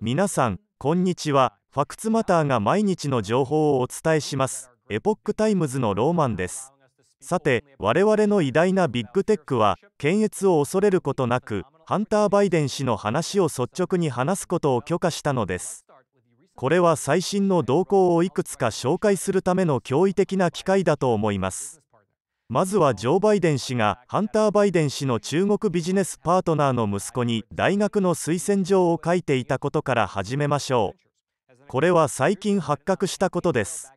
皆さん、こんにちは。ファクツマターが毎日の情報をお伝えします。エポックタイムズのローマンです。さて、我々の偉大なビッグテックは、検閲を恐れることなく、ハンター・バイデン氏の話を率直に話すことを許可したのです。これは最新の動向をいくつか紹介するための驚異的な機会だと思います。まずはジョー・バイデン氏がハンター・バイデン氏の中国ビジネスパートナーの息子に大学の推薦状を書いていたことから始めましょうこれは最近発覚したことです